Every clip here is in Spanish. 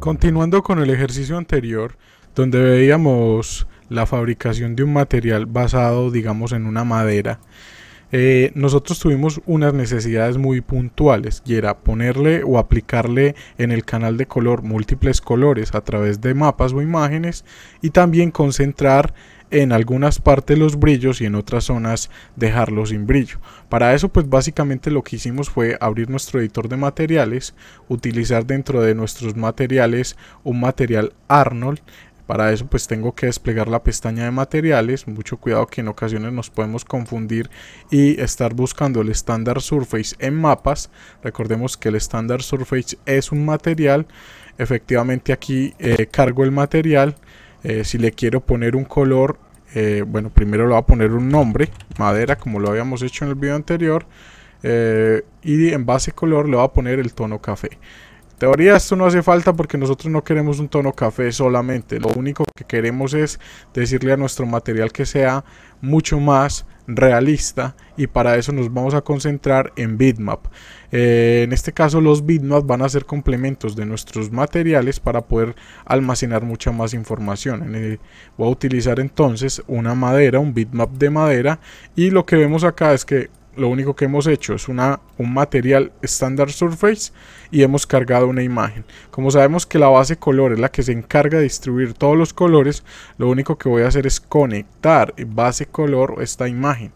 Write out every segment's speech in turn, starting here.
Continuando con el ejercicio anterior, donde veíamos la fabricación de un material basado, digamos, en una madera, eh, nosotros tuvimos unas necesidades muy puntuales y era ponerle o aplicarle en el canal de color múltiples colores a través de mapas o imágenes y también concentrar en algunas partes los brillos y en otras zonas dejarlos sin brillo. Para eso pues básicamente lo que hicimos fue abrir nuestro editor de materiales, utilizar dentro de nuestros materiales un material Arnold para eso pues tengo que desplegar la pestaña de materiales, mucho cuidado que en ocasiones nos podemos confundir y estar buscando el estándar surface en mapas. Recordemos que el estándar surface es un material, efectivamente aquí eh, cargo el material eh, si le quiero poner un color eh, bueno primero le voy a poner un nombre madera como lo habíamos hecho en el video anterior eh, y en base color le voy a poner el tono café en teoría esto no hace falta porque nosotros no queremos un tono café solamente lo único que queremos es decirle a nuestro material que sea mucho más realista y para eso nos vamos a concentrar en bitmap. Eh, en este caso los bitmaps van a ser complementos de nuestros materiales para poder almacenar mucha más información. voy a utilizar entonces una madera, un bitmap de madera y lo que vemos acá es que lo único que hemos hecho es una, un material Standard Surface y hemos cargado una imagen. Como sabemos que la base color es la que se encarga de distribuir todos los colores, lo único que voy a hacer es conectar base color esta imagen.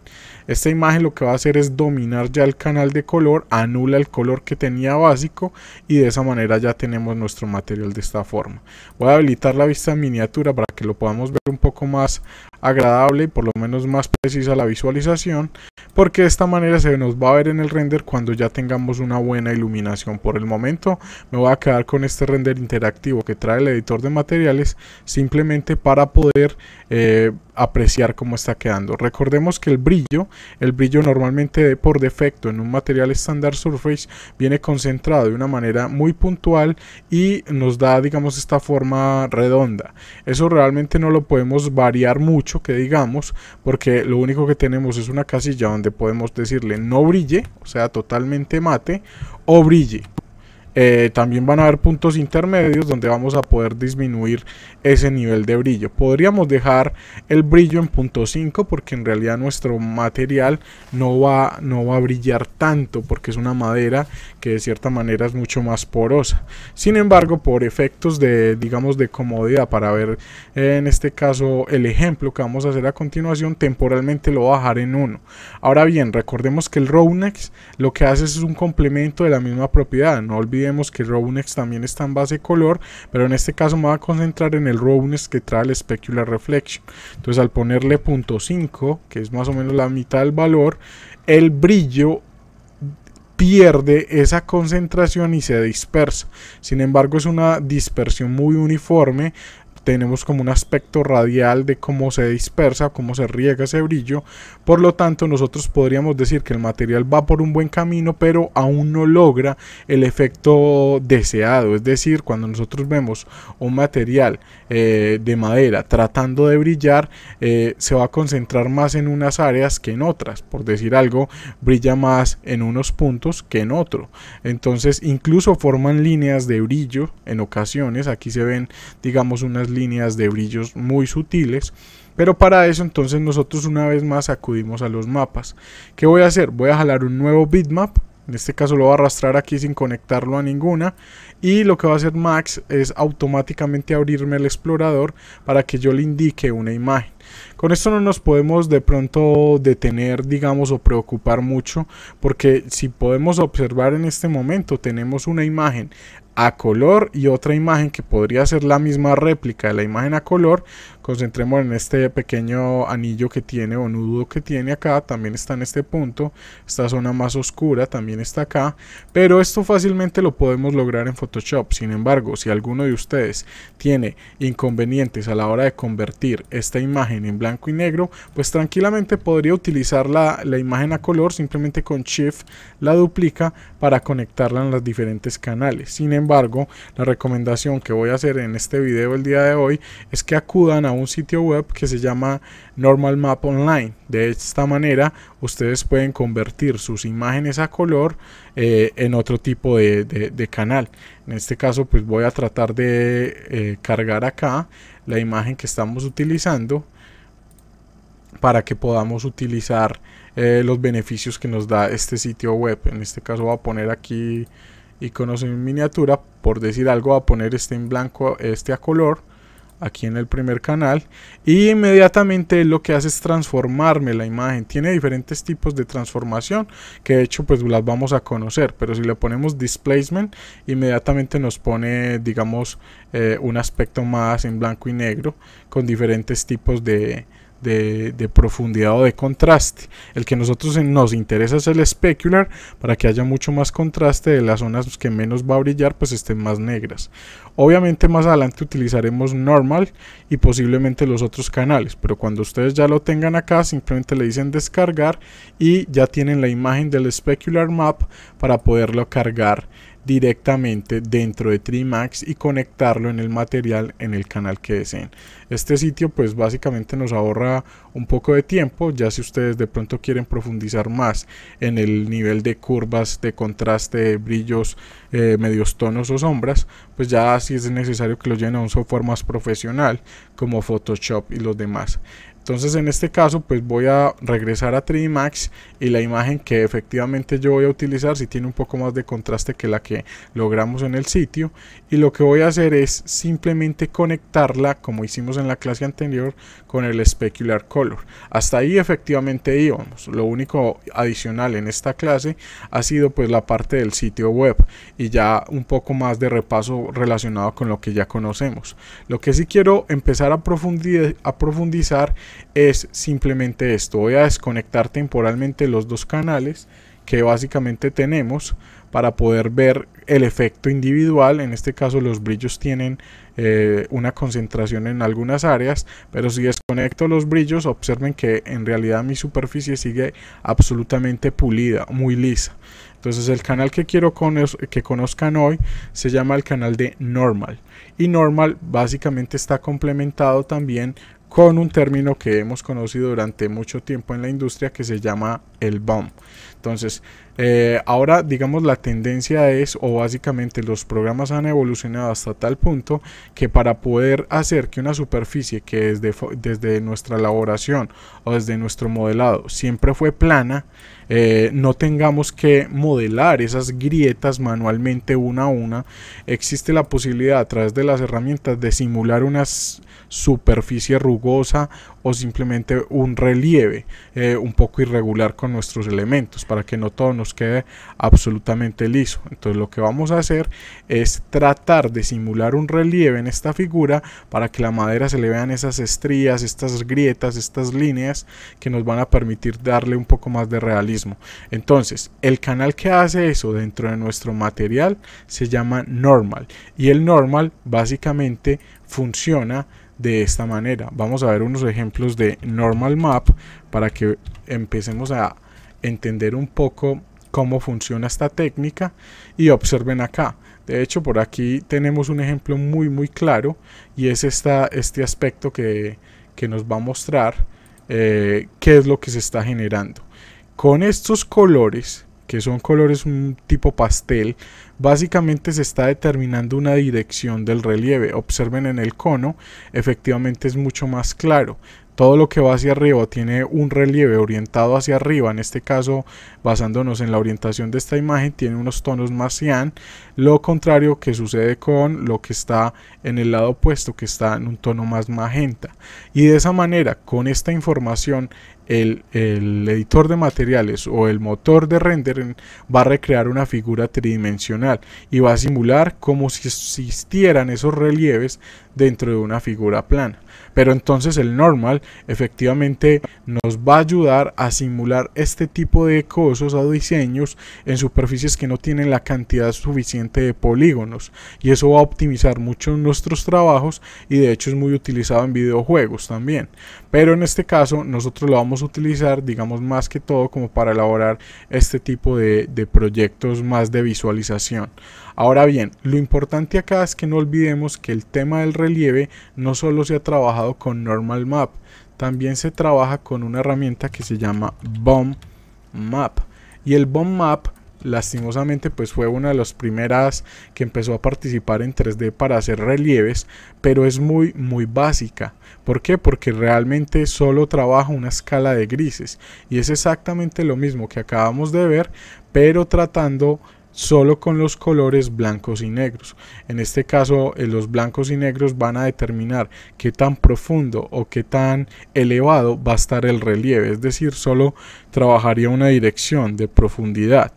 Esta imagen lo que va a hacer es dominar ya el canal de color, anula el color que tenía básico y de esa manera ya tenemos nuestro material de esta forma. Voy a habilitar la vista en miniatura para que lo podamos ver un poco más agradable y por lo menos más precisa la visualización porque de esta manera se nos va a ver en el render cuando ya tengamos una buena iluminación por el momento me voy a quedar con este render interactivo que trae el editor de materiales simplemente para poder eh, apreciar cómo está quedando recordemos que el brillo el brillo normalmente por defecto en un material estándar surface viene concentrado de una manera muy puntual y nos da digamos esta forma redonda eso realmente no lo podemos variar mucho que digamos, porque lo único que tenemos es una casilla donde podemos decirle no brille, o sea, totalmente mate, o brille. Eh, también van a haber puntos intermedios donde vamos a poder disminuir ese nivel de brillo. Podríamos dejar el brillo en punto 5 porque en realidad nuestro material no va, no va a brillar tanto porque es una madera que de cierta manera es mucho más porosa. Sin embargo, por efectos de, digamos, de comodidad para ver eh, en este caso el ejemplo que vamos a hacer a continuación, temporalmente lo voy a bajar en 1. Ahora bien, recordemos que el Rownex lo que hace es un complemento de la misma propiedad. No vemos que Robunex también está en base color, pero en este caso me voy a concentrar en el Robunex que trae el Specular Reflection. Entonces al ponerle .5, que es más o menos la mitad del valor, el brillo pierde esa concentración y se dispersa. Sin embargo, es una dispersión muy uniforme tenemos como un aspecto radial de cómo se dispersa, cómo se riega ese brillo. Por lo tanto, nosotros podríamos decir que el material va por un buen camino, pero aún no logra el efecto deseado. Es decir, cuando nosotros vemos un material eh, de madera tratando de brillar, eh, se va a concentrar más en unas áreas que en otras. Por decir algo, brilla más en unos puntos que en otro. Entonces, incluso forman líneas de brillo en ocasiones. Aquí se ven, digamos, unas líneas líneas de brillos muy sutiles. Pero para eso entonces nosotros una vez más acudimos a los mapas. ¿Qué voy a hacer? Voy a jalar un nuevo bitmap. En este caso lo voy a arrastrar aquí sin conectarlo a ninguna. Y lo que va a hacer Max es automáticamente abrirme el explorador para que yo le indique una imagen. Con esto no nos podemos de pronto detener, digamos, o preocupar mucho, porque si podemos observar en este momento, tenemos una imagen a color y otra imagen que podría ser la misma réplica de la imagen a color. Concentremos en este pequeño anillo que tiene o nudo que tiene acá, también está en este punto. Esta zona más oscura también está acá, pero esto fácilmente lo podemos lograr en Photoshop. Sin embargo, si alguno de ustedes tiene inconvenientes a la hora de convertir esta imagen en blanco y negro, pues tranquilamente podría utilizar la, la imagen a color, simplemente con Shift la duplica para conectarla en los diferentes canales. Sin embargo, la recomendación que voy a hacer en este vídeo el día de hoy es que acudan a un sitio web que se llama Normal Map Online. De esta manera, ustedes pueden convertir sus imágenes a color eh, en otro tipo de, canal. En este caso, pues voy a tratar de eh, cargar acá la imagen que estamos utilizando para que podamos utilizar eh, los beneficios que nos da este sitio web. En este caso voy a poner aquí conoce en miniatura, por decir algo, a poner este en blanco, este a color, aquí en el primer canal y inmediatamente lo que hace es transformarme la imagen tiene diferentes tipos de transformación que de hecho pues las vamos a conocer pero si le ponemos displacement inmediatamente nos pone digamos eh, un aspecto más en blanco y negro con diferentes tipos de, de, profundidad o de contraste. El que nosotros nos interesa es el specular para que haya mucho más contraste de las zonas que menos va a brillar pues estén más negras. Obviamente más adelante utilizaremos normal y posiblemente los otros canales, pero cuando ustedes ya lo tengan acá simplemente le dicen descargar y ya tienen la imagen del specular map para poderlo cargar directamente dentro de Trimax y conectarlo en el material en el canal que deseen. Este sitio pues básicamente nos ahorra un poco de tiempo, ya si ustedes de pronto quieren profundizar más en el nivel de curvas, de contraste, brillos, eh, medios tonos o sombras, pues ya si es necesario que lo lleven a un software más profesional como Photoshop y los demás. Entonces en este caso pues voy a regresar a 3D Max y la imagen que efectivamente yo voy a utilizar si tiene un poco más de contraste que la que logramos en el sitio y lo que voy a hacer es simplemente conectarla como hicimos en la clase anterior con el Specular Color. Hasta ahí efectivamente íbamos. Lo único adicional en esta clase ha sido pues la parte del sitio web y ya un poco más de repaso relacionado con lo que ya conocemos. Lo que sí quiero empezar a, a profundizar es simplemente esto. Voy a desconectar temporalmente los dos canales que básicamente tenemos para poder ver el efecto individual. En este caso los brillos tienen eh, una concentración en algunas áreas, pero si desconecto los brillos, observen que en realidad mi superficie sigue absolutamente pulida, muy lisa. Entonces el canal que quiero que conozcan hoy se llama el canal de Normal. Y Normal básicamente está complementado también con un término que hemos conocido durante mucho tiempo en la industria que se llama el BOM. Entonces, eh, ahora digamos la tendencia es, o básicamente los programas han evolucionado hasta tal punto que para poder hacer que una superficie que desde, desde nuestra elaboración o desde nuestro modelado siempre fue plana, eh, no tengamos que modelar esas grietas manualmente una a una, existe la posibilidad a través de las herramientas de simular una superficie rugosa o simplemente un relieve eh, un poco irregular con nuestros elementos para que no todo nos quede absolutamente liso. Entonces lo que vamos a hacer es tratar de simular un relieve en esta figura para que la madera se le vean esas estrías, estas grietas, estas líneas que nos van a permitir darle un poco más de realismo. Entonces el canal que hace eso dentro de nuestro material se llama normal y el normal básicamente funciona de esta manera. Vamos a ver unos ejemplos de normal map para que empecemos a entender un poco cómo funciona esta técnica y observen acá. De hecho, por aquí tenemos un ejemplo muy muy claro y es esta, este aspecto que, que nos va a mostrar eh, qué es lo que se está generando. Con estos colores, que son colores un mm, tipo pastel, básicamente se está determinando una dirección del relieve. Observen en el cono, efectivamente es mucho más claro. Todo lo que va hacia arriba tiene un relieve orientado hacia arriba, en este caso basándonos en la orientación de esta imagen, tiene unos tonos más cian, lo contrario que sucede con lo que está en el lado opuesto, que está en un tono más magenta. Y de esa manera, con esta información el, editor de materiales o el motor de rendering va a recrear una figura tridimensional y va a simular como si existieran esos relieves dentro de una figura plana. Pero entonces el normal efectivamente nos va a ayudar a simular este tipo de cosas o diseños en superficies que no tienen la cantidad suficiente de polígonos y eso va a optimizar mucho nuestros trabajos y de hecho es muy utilizado en videojuegos también. Pero en este caso nosotros lo vamos utilizar, digamos, más que todo como para elaborar este tipo de, proyectos más de visualización. Ahora bien, lo importante acá es que no olvidemos que el tema del relieve no solo se ha trabajado con Normal Map, también se trabaja con una herramienta que se llama BOM Map. Y el BOM Map lastimosamente pues fue una de las primeras que empezó a participar en 3D para hacer relieves, pero es muy muy básica. ¿Por qué? Porque realmente solo trabaja una escala de grises y es exactamente lo mismo que acabamos de ver, pero tratando solo con los colores blancos y negros. En este caso, eh, los blancos y negros van a determinar qué tan profundo o qué tan elevado va a estar el relieve, es decir, solo trabajaría una dirección de profundidad.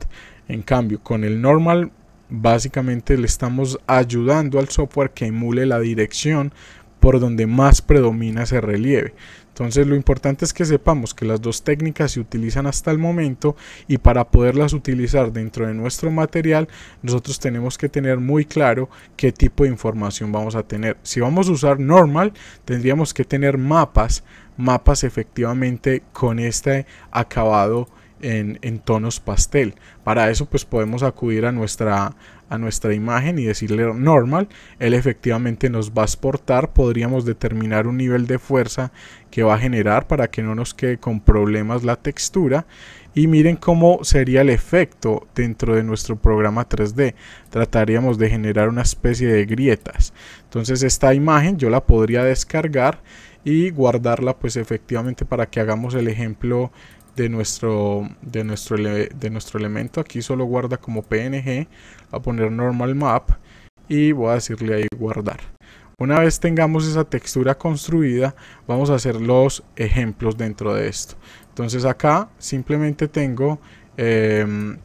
En cambio, con el normal básicamente le estamos ayudando al software que emule la dirección por donde más predomina ese relieve. Entonces lo importante es que sepamos que las dos técnicas se utilizan hasta el momento y para poderlas utilizar dentro de nuestro material nosotros tenemos que tener muy claro qué tipo de información vamos a tener. Si vamos a usar normal tendríamos que tener mapas, mapas efectivamente con este acabado en, tonos pastel. Para eso pues podemos acudir a nuestra, a nuestra imagen y decirle normal. Él efectivamente nos va a exportar. Podríamos determinar un nivel de fuerza que va a generar para que no nos quede con problemas la textura. Y miren cómo sería el efecto dentro de nuestro programa 3D. Trataríamos de generar una especie de grietas. Entonces esta imagen yo la podría descargar y guardarla pues efectivamente para que hagamos el ejemplo de nuestro, nuestro, de nuestro elemento. Aquí solo guarda como PNG. A poner normal map. Y voy a decirle ahí guardar. Una vez tengamos esa textura construida, vamos a hacer los ejemplos dentro de esto. Entonces acá simplemente tengo em,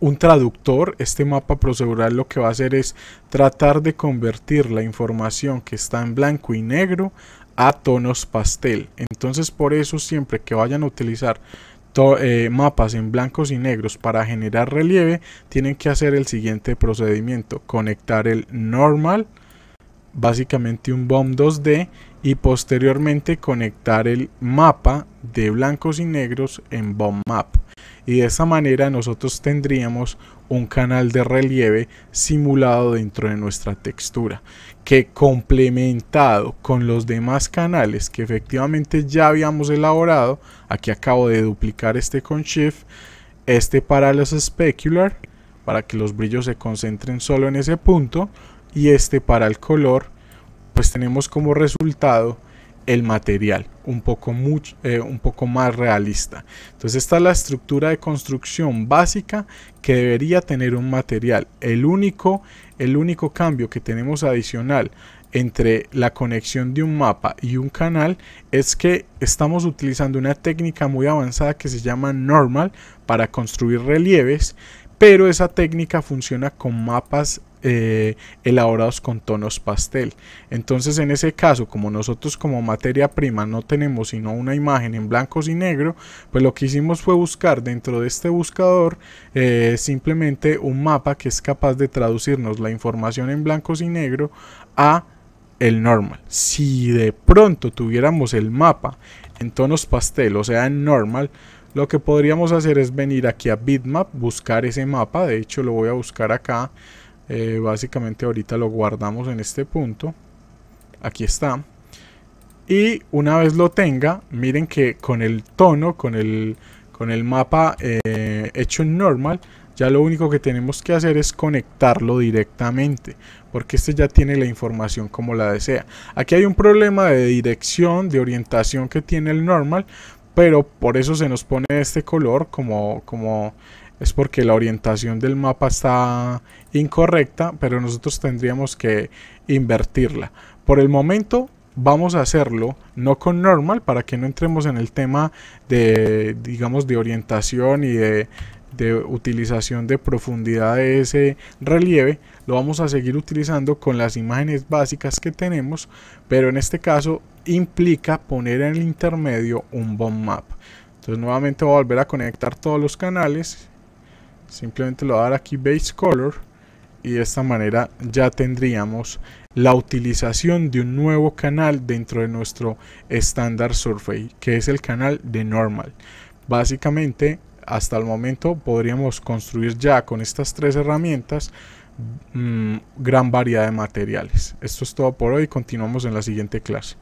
un traductor. Este mapa procedural lo que va a hacer es tratar de convertir la información que está en blanco y negro a tonos pastel. Entonces por eso siempre que vayan a utilizar eh, mapas en blancos y negros para generar relieve, tienen que hacer el siguiente procedimiento. Conectar el normal, básicamente un BOM 2D, y posteriormente conectar el mapa de blancos y negros en BOM map y de esa manera nosotros tendríamos un canal de relieve simulado dentro de nuestra textura que complementado con los demás canales que efectivamente ya habíamos elaborado aquí acabo de duplicar este con shift este para los specular para que los brillos se concentren solo en ese punto y este para el color pues tenemos como resultado el material, un poco, mucho eh, un poco más realista. Entonces esta es la estructura de construcción básica que debería tener un material. El único, el único cambio que tenemos adicional entre la conexión de un mapa y un canal es que estamos utilizando una técnica muy avanzada que se llama normal para construir relieves, pero esa técnica funciona con mapas eh, elaborados con tonos pastel. Entonces en ese caso, como nosotros como materia prima no tenemos sino una imagen en blancos y negro, pues lo que hicimos fue buscar dentro de este buscador eh, simplemente un mapa que es capaz de traducirnos la información en blancos y negro a el normal. Si de pronto tuviéramos el mapa en tonos pastel, o sea en normal, lo que podríamos hacer es venir aquí a bitmap, buscar ese mapa, de hecho lo voy a buscar acá eh, básicamente ahorita lo guardamos en este punto aquí está y una vez lo tenga miren que con el tono con el con el mapa eh, hecho normal ya lo único que tenemos que hacer es conectarlo directamente porque este ya tiene la información como la desea aquí hay un problema de dirección de orientación que tiene el normal pero por eso se nos pone este color como como es porque la orientación del mapa está incorrecta, pero nosotros tendríamos que invertirla. Por el momento vamos a hacerlo no con normal para que no entremos en el tema de digamos de orientación y de, utilización de profundidad de ese relieve lo vamos a seguir utilizando con las imágenes básicas que tenemos pero en este caso implica poner en el intermedio un bomb map entonces nuevamente voy a volver a conectar todos los canales simplemente lo voy a dar aquí base color y de esta manera ya tendríamos la utilización de un nuevo canal dentro de nuestro estándar Surface, que es el canal de normal básicamente hasta el momento podríamos construir ya con estas tres herramientas mm, gran variedad de materiales esto es todo por hoy continuamos en la siguiente clase